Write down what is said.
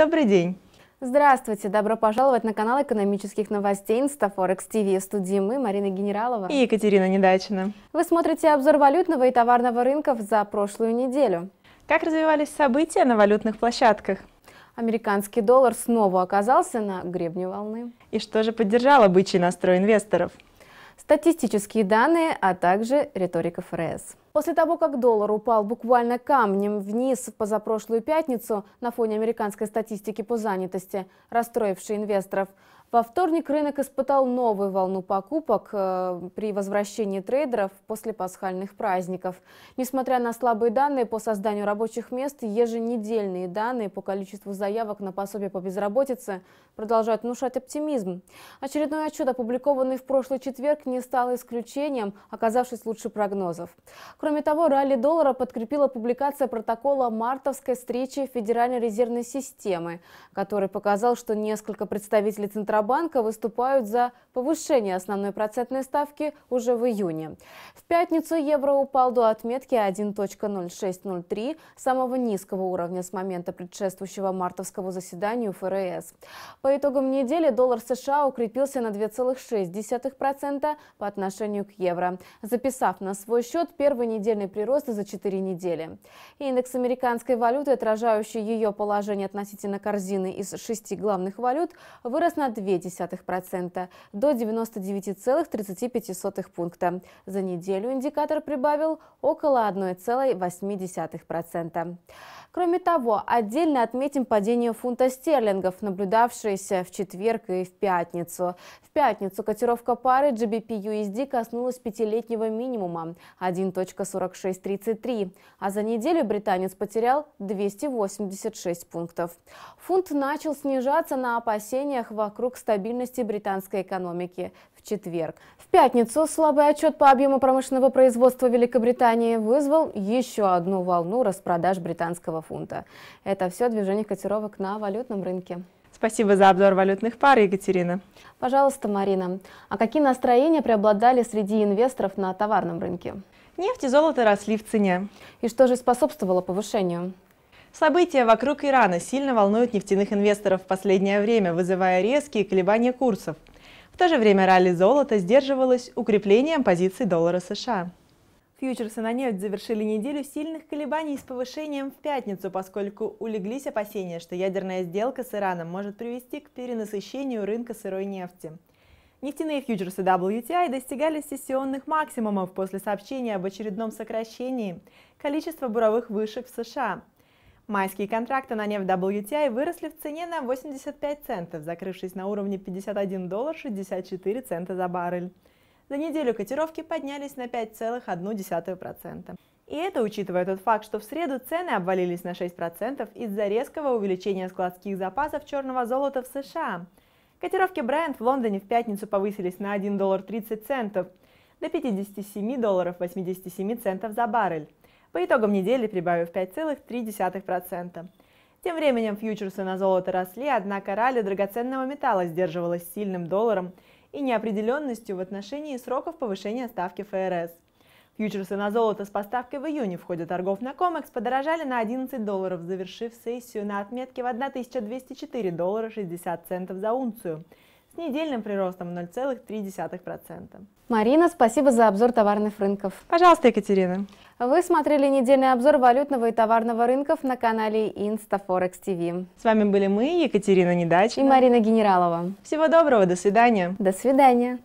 Добрый день! Здравствуйте! Добро пожаловать на канал экономических новостей Инстафорекс ТВ. В студии мы, Марина Генералова и Екатерина Недачина. Вы смотрите обзор валютного и товарного рынков за прошлую неделю. Как развивались события на валютных площадках? Американский доллар снова оказался на гребне волны. И что же поддержало бычий настрой инвесторов? Статистические данные, а также риторика ФРС. После того, как доллар упал буквально камнем вниз в позапрошлую пятницу на фоне американской статистики по занятости, расстроившей инвесторов, во вторник рынок испытал новую волну покупок э, при возвращении трейдеров после пасхальных праздников. Несмотря на слабые данные по созданию рабочих мест, еженедельные данные по количеству заявок на пособие по безработице продолжают внушать оптимизм. Очередной отчет, опубликованный в прошлый четверг, не стал исключением, оказавшись лучше прогнозов. Кроме того, ралли доллара подкрепила публикация протокола мартовской встречи Федеральной резервной системы, который показал, что несколько представителей Центробанка Центробанка выступают за повышение основной процентной ставки уже в июне. В пятницу евро упал до отметки 1.0603, самого низкого уровня с момента предшествующего мартовского заседания ФРС. По итогам недели доллар США укрепился на 2,6% по отношению к евро, записав на свой счет первый недельный прирост за 4 недели. Индекс американской валюты, отражающий ее положение относительно корзины из шести главных валют, вырос на 2 0,2% до 99,35 пункта. За неделю индикатор прибавил около 1,8%. Кроме того, отдельно отметим падение фунта стерлингов, наблюдавшееся в четверг и в пятницу. В пятницу котировка пары GBP-USD коснулась пятилетнего минимума 1.4633, а за неделю британец потерял 286 пунктов. Фунт начал снижаться на опасениях вокруг стабильности британской экономики в четверг. В пятницу слабый отчет по объему промышленного производства Великобритании вызвал еще одну волну распродаж британского фунта. Это все движение котировок на валютном рынке. Спасибо за обзор валютных пар, Екатерина. Пожалуйста, Марина. А какие настроения преобладали среди инвесторов на товарном рынке? Нефть и золото росли в цене. И что же способствовало повышению? События вокруг Ирана сильно волнуют нефтяных инвесторов в последнее время, вызывая резкие колебания курсов. В то же время ралли золота сдерживалось укреплением позиций доллара США. Фьючерсы на нефть завершили неделю сильных колебаний с повышением в пятницу, поскольку улеглись опасения, что ядерная сделка с Ираном может привести к перенасыщению рынка сырой нефти. Нефтяные фьючерсы WTI достигали сессионных максимумов после сообщения об очередном сокращении количества буровых вышек в США. Майские контракты на нефть WTI выросли в цене на 85 центов, закрывшись на уровне 51 доллар 64 цента за баррель. За неделю котировки поднялись на 5,1%. И это учитывая тот факт, что в среду цены обвалились на 6% из-за резкого увеличения складских запасов черного золота в США. Котировки Брайант в Лондоне в пятницу повысились на 1 доллар 30 центов до 57 долларов 87 центов за баррель по итогам недели прибавив 5,3%. Тем временем фьючерсы на золото росли, однако ралли драгоценного металла сдерживалось сильным долларом и неопределенностью в отношении сроков повышения ставки ФРС. Фьючерсы на золото с поставкой в июне в ходе торгов на Комекс подорожали на 11 долларов, завершив сессию на отметке в 1204 доллара 60 центов за унцию недельным приростом 0,3%. Марина, спасибо за обзор товарных рынков. Пожалуйста, Екатерина. Вы смотрели недельный обзор валютного и товарного рынков на канале Instaforex TV. С вами были мы, Екатерина Недачина и Марина Генералова. Всего доброго, до свидания. До свидания.